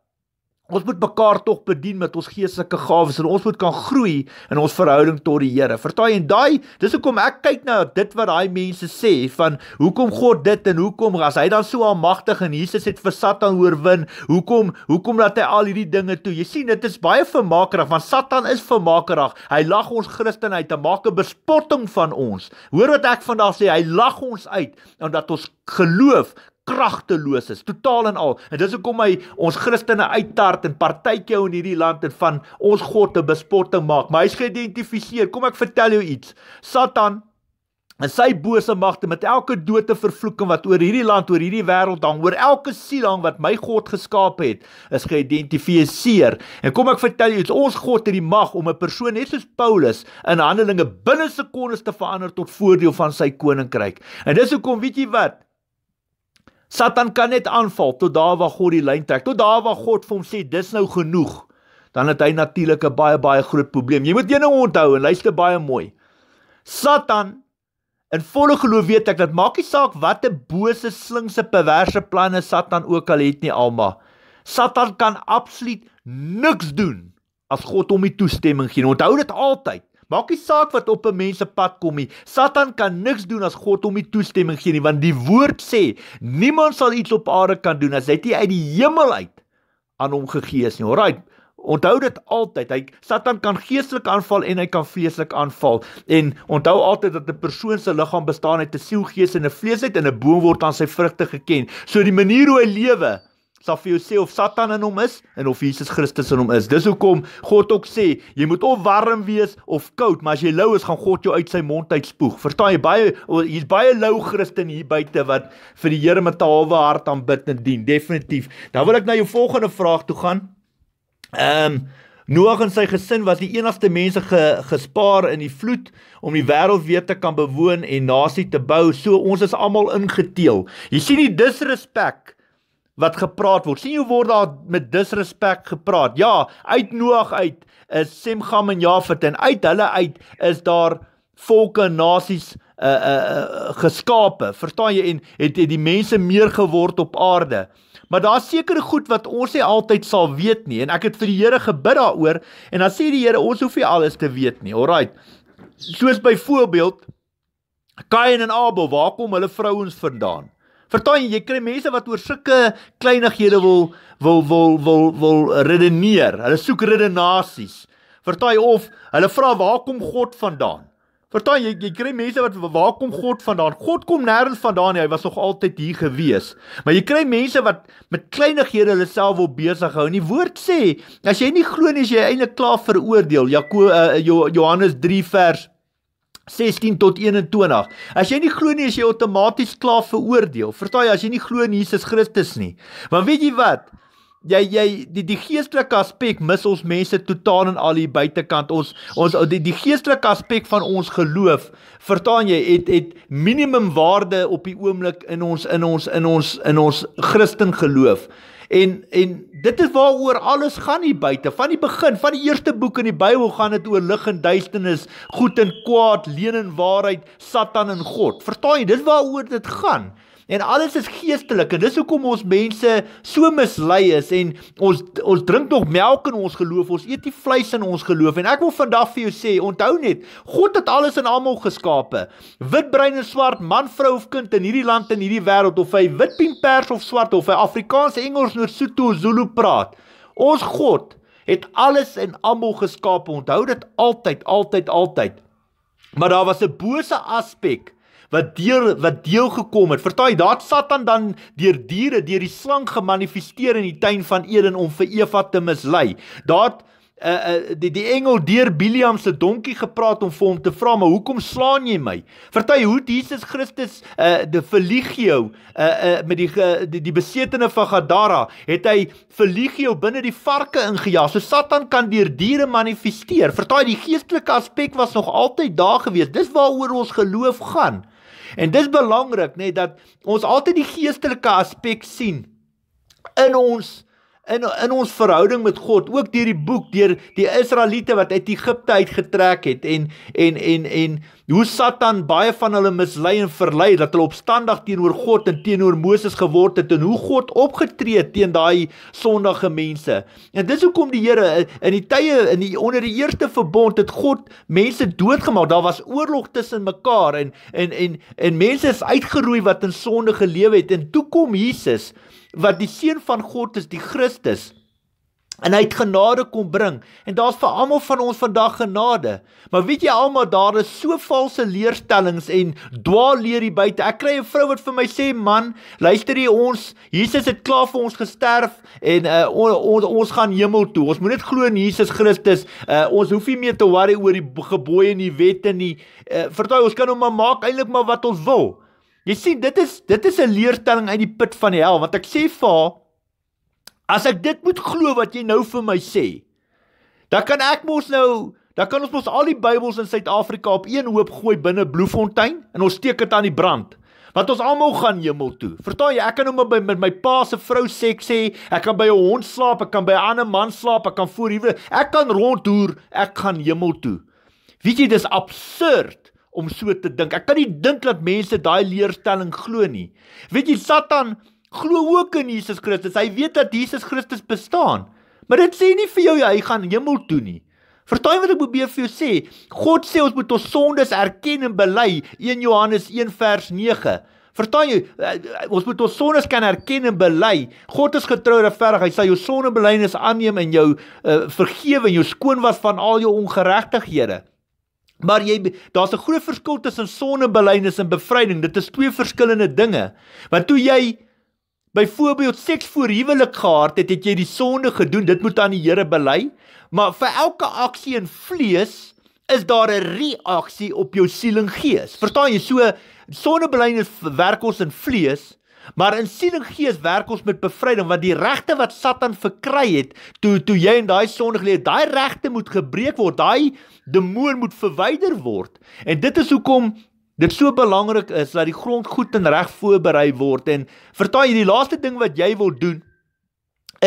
Ons moet mekaar tog bedien met ons geestelike gawes en ons moet kan groei in ons verhouding tot die Here. Vertaai en daai, dis hoekom ek kyk na dit wat daai mense sê van hoekom God dit en hoekom as hy dan so almagtig en Jesus het vir Satan oorwin, hoekom hoekom laat hy al hierdie dinge toe? Jy sien, dit is baie vermaakerig want Satan is vermaakerig. Hy lag ons Christene uit en maak 'n bespotting van ons. Hoor wat ek vandag sê, hy lag ons uit omdat ons geloof kragteloos is totaal en al en dis hoekom hy ons Christene uittart en partytjie in hierdie land en van ons God te bespotting maak maar hy's geïdentifiseer kom ek vertel jou iets Satan en sy bose magte met elke dote vervloeking wat oor hierdie land oor hierdie wêreld hang oor elke siel hang wat my God geskaap het is geïdentifiseer en kom ek vertel jou ons God het die mag om 'n persoon net soos Paulus in Handelinge binne sekondes te verander tot voordeel van sy koninkryk en dis hoekom weet jy wat Satan kan net aanval tot daar waar God die lyn trek, tot daar waar God vir hom sê dis nou genoeg. Dan het hy natuurlik 'n baie baie groot probleem. Jy moet een ding onthou en luister baie mooi. Satan in volle geloof weet ek dat maak nie saak wat 'n bose slinkse perverse planne Satan ook al het nie almal. Satan kan absoluut niks doen as God hom nie toestemming gee nie. Onthou dit altyd. Maak nie saak wat op 'n mens se pad kom nie. Satan kan niks doen as God hom nie toestemming gee nie, want die woord sê, niemand sal iets op aarde kan doen as dit nie uit die hemel uit aan hom gegee is nie. Alraai. Onthou dit altyd. Hy Satan kan geestelik aanval en hy kan vleeslik aanval. En onthou altyd dat 'n persoon se liggaam bestaan uit 'n siel, gees en 'n vleesheid en 'n boom word aan sy vrugte geken. So die manier hoe hy lewe, sal vir jou sê of Satan in hom is en of Jesus Christus in hom is. Dis hoekom God ook sê, jy moet of warm wees of koud, maar as jy lou is, gaan God jou uit sy mond uitspoeg. Verstaan jy baie hier's baie lou Christen hier buite wat vir die Here met 'n halwe hart aanbid en dien. Definitief. Dan wil ek na jou volgende vraag toe gaan. Ehm um, Noag en sy gesin was die enigste mense ge, gespaar in die vloed om die wêreld weer te kan bewoon en nasie te bou. So ons is almal ingeteel. Jy sien die disrespek wat gepraat word. Sien jy word daar met disrespek gepraat. Ja, uit Noag uit eh, is Sem, Gam en Jafet en uit hulle uit is daar volke en nasies uh uh, uh geskape. Verstaan jy en het, het die mense meer geword op aarde. Maar daar's sekere goed wat ons nie altyd sal weet nie en ek het vir die Here gebid daaroor en dan sê die Here ons hoef nie alles te weet nie. Alraait. Soos byvoorbeeld Kain en Abel, waar kom hulle vrouens vandaan? Verstaan jy, jy kry mense wat oor sulke kleinighede wil wil wil wil wil redeneer. Hulle soek redenasies. Verstaan of hulle vra waar kom God vandaan? Verstaan jy, jy kry mense wat waar kom God vandaan? God kom nêrens vandaan nie, hy was nog altyd hier gewees. Maar jy kry mense wat met kleinighede hulle self wil besig hou. En die woord sê, as jy nie glo nie, is jy eintlik klaar veroordeel. Jakob uh, eh, Johannes 3 vers 16 tot 21. As jy nie glo nie, is jy outomaties klaar veroordeel. Verstaan jy as jy nie glo in Jesus Christus nie? Want weet jy wat? Jy jy die die geestelike aspek mis ons mense totaal en al hier buitekant. Ons ons die die geestelike aspek van ons geloof, verstaan jy, het het minimum waarde op die oomblik in ons in ons in ons in ons, ons Christen geloof. En en dit is waaroor alles gaan hier buite. Van die begin, van die eerste boek in die Bybel gaan dit oor lig en duisternis, goed en kwaad, leuen en waarheid, Satan en God. Verstaan jy? Dis waaroor dit gaan. En alles is geestelik en dis hoekom ons mense so mislei is en ons ons drink nog melk in ons geloof, ons eet die vleis in ons geloof. En ek wil vandag vir jou sê, onthou net, God het alles en almal geskape. Wit, bruin en swart, man, vrou of kind in hierdie land en hierdie wêreld of hy wit, pien, pers of swart of hy Afrikaans, Engels, Noord-Sotho of Zulu praat. Ons God het alles en almal geskape. Onthou dit altyd, altyd, altyd. Maar daar was 'n bose aspek wat deur wat deel gekom het. Vertaai, daar Satan dan deur diere, deur die slang gemanifesteer in die tuin van Eden om vir Eva te mislei. Daar Uh, uh die die engel deur Biliam se donkie gepraat om vir hom te vra maar hoekom slaan jy my? Vertel hoe Jesus Christus uh die Filigio uh uh met die uh, die, die besetene van Gadara het hy Filigio binne die varke ingejaag. So Satan kan deur diere manifesteer. Vertel die geestelike aspek was nog altyd daar gewees. Dis waaroor ons geloof gaan. En dis belangrik nê nee, dat ons altyd die geestelike aspek sien in ons in in ons verhouding met God ook deur die boek deur die Israeliete wat uit Egipte uitgetrek het en en en en hoe Satan baie van hulle mislei en verlei dat hulle opstandig teenoor God en teenoor Moses geword het en hoe God opgetree het teen daai sondige mense. En dis hoekom die Here eh, in die tye in die onder die eerste verbond het God mense doodgemaak. Daar was oorlog tussen mekaar en en en en mense is uitgeroei wat in sonde gelewe het en toe kom Jesus wat die seun van God is, die Christus en hy het genade kom bring en daar's vir almal van ons vandag genade. Maar weet jy almal daar is so valse leerstellings en dwaalleer hier buite. Ek kry 'n vrou wat vir my sê, "Man, luister hier ons, Jesus het klaar vir ons gesterf en uh, on, on, ons gaan hemel toe. Ons moet net glo in Jesus Christus. Uh, ons hoef nie meer te worry oor die gebooie en die wette nie. Uh, Vertel ons kan ons maar maak eintlik maar wat ons wil." Jy sien dit is dit is 'n leerstelling uit die put van die hel want ek sê vir haar as ek dit moet glo wat jy nou vir my sê dan kan ek mos nou dan kan ons mos al die Bybels in Suid-Afrika op een hoop gooi binne Bloemfontein en ons steek dit aan die brand want ons almal gaan hemel toe verstaan jy ek kan nou by met my pa se vrou seks hê ek kan by 'n hond slaap ek kan by 'n ander man slaap ek kan voor huwelik ek kan rondtoer ek gaan hemel toe weet jy dis absurd om so te dink. Ek kan nie dink dat mense daai leerstelling glo nie. Weet jy Satan glo ook in Jesus Christus. Hy weet dat Jesus Christus bestaan. Maar dit sê nie vir jou ja, hy gaan hemel toe nie. Verstaan wat ek probeer vir jou sê? God sê ons moet ons sondes erken en bely, 1 Johannes 1 vers 9. Verstaan jy? Eh, ons moet ons sondes kan erken en bely. God is getrou en regverdig. Hy sê jou sondebelydenis aanneem en jou uh, vergewe en jou skoon was van al jou ongeregtighede. Maar jy daar's 'n groot verskil tussen sonnebelynis en bevryding. Dit is twee verskillende dinge. Want toe jy byvoorbeeld seks voor huwelik gehad het, het jy die sonde gedoen. Dit moet aan die Here bely. Maar vir elke aksie in vlees is daar 'n reaksie op jou siel en gees. Verstaan jy? So sonnebelynis werk ons in vlees, Maar in siening gees werk ons met bevryding want die regte wat Satan verkry het toe toe jy in daai sonde geleef, daai regte moet gebreek word, daai demoon moet verwyder word. En dit is hoekom dit so belangrik is dat die grond goed en reg voorberei word en vertaai jy die laaste ding wat jy wil doen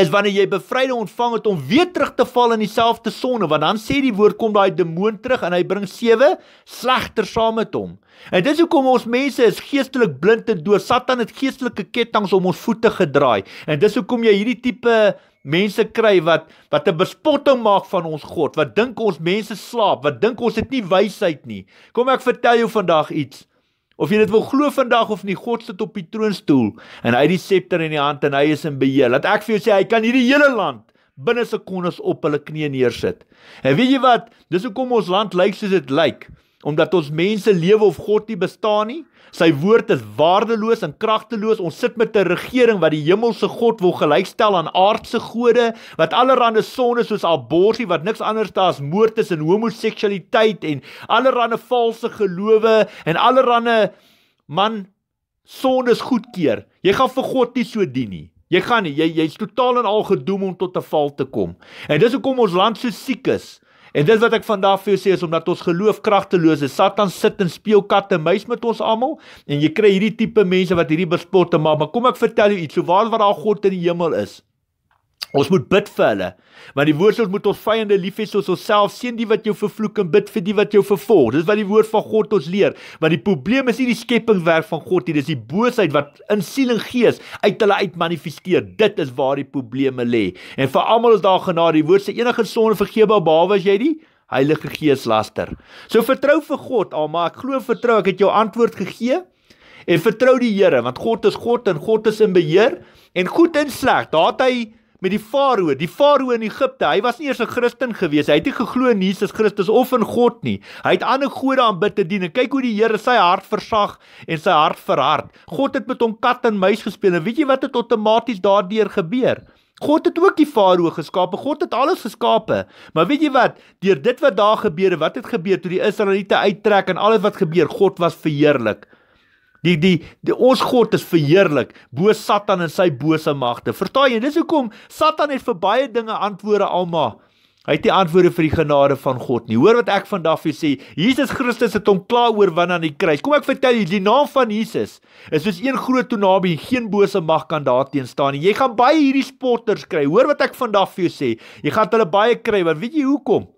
is wanneer jy bevryding ontvang het om weer terug te val in dieselfde sonde, want dan sê die woord kom daai demoon terug en hy bring sewe slegter saam met hom. En dit is hoekom ons mense is geestelik blind en dood. Satan het geestelike ketTINGS om ons voete gedraai. En dis hoekom jy hierdie tipe mense kry wat wat 'n bespotting maak van ons God, wat dink ons mense slaap, wat dink ons het nie wysheid nie. Kom ek vertel jou vandag iets. Of jy dit wil glo vandag of nie, God sit op die troonstoel en hy het die scepter in die hand en hy is in beheer. Laat ek vir jou sê, hy kan hierdie hele land binne sekondes op hulle knie neersit. En weet jy wat? Dis hoekom ons land lyk soos dit lyk, omdat ons mense lewe of God nie bestaan nie Sy woord is waardeloos en kragteloos. Ons sit met 'n regering wat die hemelse God wil gelykstel aan aardse gode, wat allerlei sonde soos abortus wat niks anders daar as moord is en homoseksualiteit en allerlei valse gelowe en allerlei man sondes goedkeur. Jy gaan vir God nie so dien nie. Jy gaan nie jy jy's totaal en al gedoem om tot 'n val te kom. En dis hoekom ons land so siek is. En dit wat ek vandag vir jou sê is omdat ons geloof kragteloos is. Satan sit en speel kat en muis met ons almal en jy kry hierdie tipe mense wat hierdie bespotte maak. Maar kom ek vertel jou iets. So waar wat daar God in die hemel is, Ons moet bid vir hulle. Want die woord sê ons moet ons vyande lief hê soos onsself. Seën die wat jou vervloek en bid vir die wat jou vervolg. Dis wat die woord van God ons leer. Want die probleem is nie die skepingswerk van God nie, dis die boosheid wat in siel en gees uit hulle uit manifesteer. Dit is waar die probleme lê. En vir almal is daar genade. Die woord sê enige sonde vergewe behalwe as jy die Heilige Gees laster. So vertrou vir God, maar ek glo vertrou ek het jou antwoord gegee. En vertrou die Here, want God is God en God is in beheer en goed en sleg. Daar het hy met die farao, die farao in Egipte. Hy was nie eers 'n Christen gewees nie. Hy het nie geglo in Jesus Christus of in God nie. Hy het ander gode aanbid te dien. En kyk hoe die Here sy hart versag en sy hart verhard. God het met hom kat en muis gespeel. En weet jy wat het outomaties daardeur gebeur? God het ook die farao geskape. God het alles geskape. Maar weet jy wat? Deur dit wat daar gebeure, wat het gebeur toe die Israeliete uittrek en alles wat gebeur, God was verheerlik. Die, die die ons God is verheerlik bo Satan en sy bose magte. Verstaan jy? Dis hoekom Satan het vir baie dinge antwoorde alma. Hy het nie antwoorde vir die genade van God nie. Hoor wat ek vandag vir sê. Jesus Christus het hom klaar oorwin aan die kruis. Kom ek vertel jy die naam van Jesus is soos een groot tonabie, geen bose mag kan daarteenoor staan nie. Jy gaan baie hierdie spotters kry. Hoor wat ek vandag vir jou sê. Jy gaan hulle baie kry, want weet jy hoekom?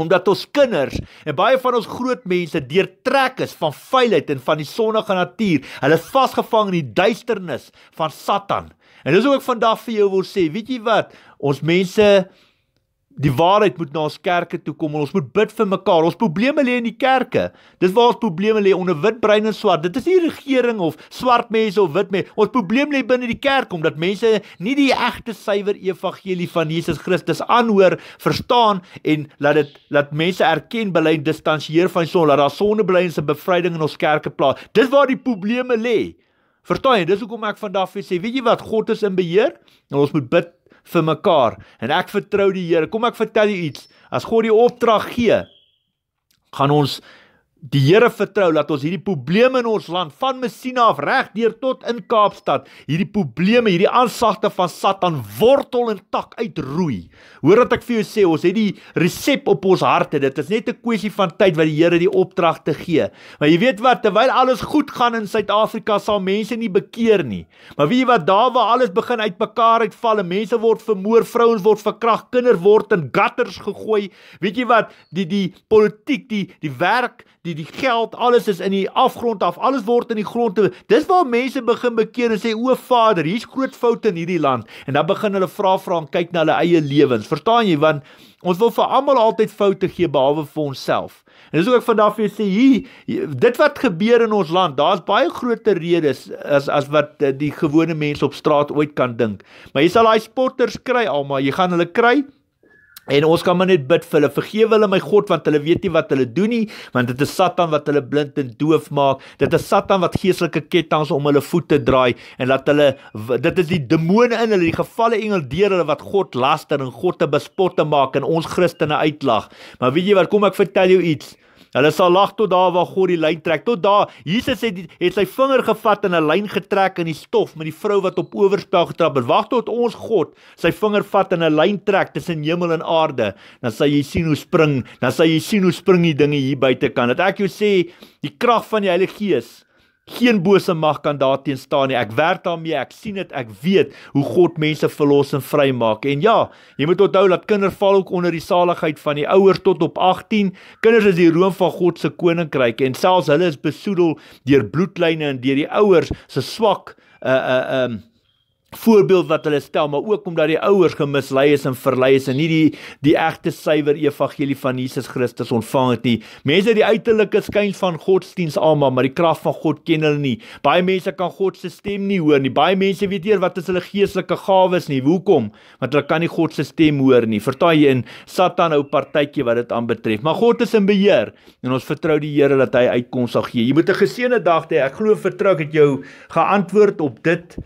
omdat ons kinders en baie van ons groot mense deurtrek is van vuilheid en van die sonnige natuur. Hulle is vasgevang in die duisternis van Satan. En dis ook vandag vir jou wil sê, weet jy wat? Ons mense Die waarheid moet na ons kerke toe kom en ons moet bid vir mekaar. Ons probleme lê in die kerke. Dis waar ons probleme lê onder wit brein en swart. Dit is nie regering of swart mense of wit mense. Ons probleem lê binne die kerk omdat mense nie die egte suiwer evangelie van Jesus Christus aanhoor, verstaan en laat dit laat mense erken bely en distansieer van son dat daar sonde bly en se bevryding in ons kerke plaas. Dis waar die probleme lê. Verstaan jy? Dis hoekom ek vandag vir sê, weet jy wat? God is in beheer en ons moet bid vir mekaar en ek vertrou die Here. Kom ek vertel u iets. As God die opdrag gee, gaan ons die Here vertrou dat ons hierdie probleme in ons land van Messina af regdeur tot in Kaapstad, hierdie probleme, hierdie aansagte van Satan wortel en tak uitroei. Hoor wat ek vir jou sê, ons het die resep op ons harte. Dit is net 'n kwessie van tyd wat die Here die opdrag te gee. Maar jy weet wat, terwyl alles goed gaan in Suid-Afrika, sal mense nie bekeer nie. Maar weet jy wat, daar waar alles begin uitmekaar uitval, mense word vermoor, vrouens word verkragt, kinders word in gutters gegooi. Weet jy wat, die die politiek, die die werk, die die die geld, alles is in die afgrond af. Alles word in die grond toe. Dis waar mense begin bekeer en sê o, Vader, hier's groot foute in hierdie land. En dan begin hulle vra vra en kyk na hulle eie lewens. Verstaan jy want ons wil vir almal altyd foute gee behalwe vir onsself. En dis ook ek vandag vir sê hier dit wat gebeur in ons land, daar's baie groter redes as as wat eh, die gewone mense op straat ooit kan dink. Maar jy sal daai spotters kry almal. Jy gaan hulle kry. En ons kan maar net bid vir hulle. Vergewe hulle my God want hulle weet nie wat hulle doen nie, want dit is Satan wat hulle blind en doof maak. Dit is Satan wat geestelike kettinge om hulle voete draai en laat hulle dit is die demone in hulle, die gevalle engel deur hulle wat God laster en God te bespot te maak en ons Christene uitlag. Maar weet jy wat? Kom ek vertel jou iets. Hulle sal lag tot daar waar God die lyn trek. Tot daar Jesus het die, het sy vinger gevat en 'n lyn getrek in die stof met die vrou wat op oorspel getrap het. Wag tot ons God sy vinger vat en 'n lyn trek tussen hemel en aarde. Dan sal jy sien hoe spring, dan sal jy sien hoe spring die dinge hier buite kan. Dat ek jou sê, die krag van die Heilige Gees geen bose mag kan daarteenoor staan nie. Ek werk daarmee. Ek sien dit. Ek weet hoe God mense verlos en vrymaak. En ja, jy moet onthou dat kinders val ook onder die saligheid van die ouers tot op 18. Kinders is die roem van God se koninkryk en selfs hulle is besoedel deur bloedlyne en deur die ouers se swak uh uh um uh, voorbeeld wat hulle stel, maar ook omdat die ouers gemislei is en verlei is en nie die die egte suiwer evangelie van Jesus Christus ontvang het nie. Mense die uiterlike skyn van godsdiens aanma, maar die krag van God ken hulle nie. Baie mense kan God se stem nie hoor nie. Baie mense weet eer wat is hulle geestelike gawes nie. Hoekom? Want hulle kan nie God se stem hoor nie. Vertaai jy in Satan ou partytjie wat dit aanbetref. Maar God is in beheer en ons vertrou die Here dat hy uitkoms sal gee. Jy moet 'n geseënde dag hê. Ek glo vertrou ek het jou geantwoord op dit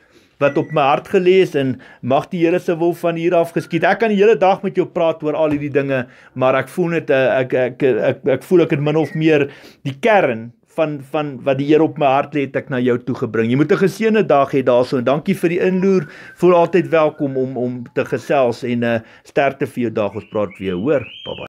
wat op my hart gelees en mag die Here se wil van hier af geskied. Ek kan die hele dag met jou praat oor al hierdie dinge, maar ek voel net ek eh, ek ek, ek, ek voel ek het min of meer die kern van van wat die Here op my hart lê het ek na jou toe gebring. Jy moet 'n geseënde dag hê daarso en dankie vir die inloer. Voel altyd welkom om om te gesels en 'n uh, eh, sterkte vir jou dag. Ons praat weer, hoor. Baba.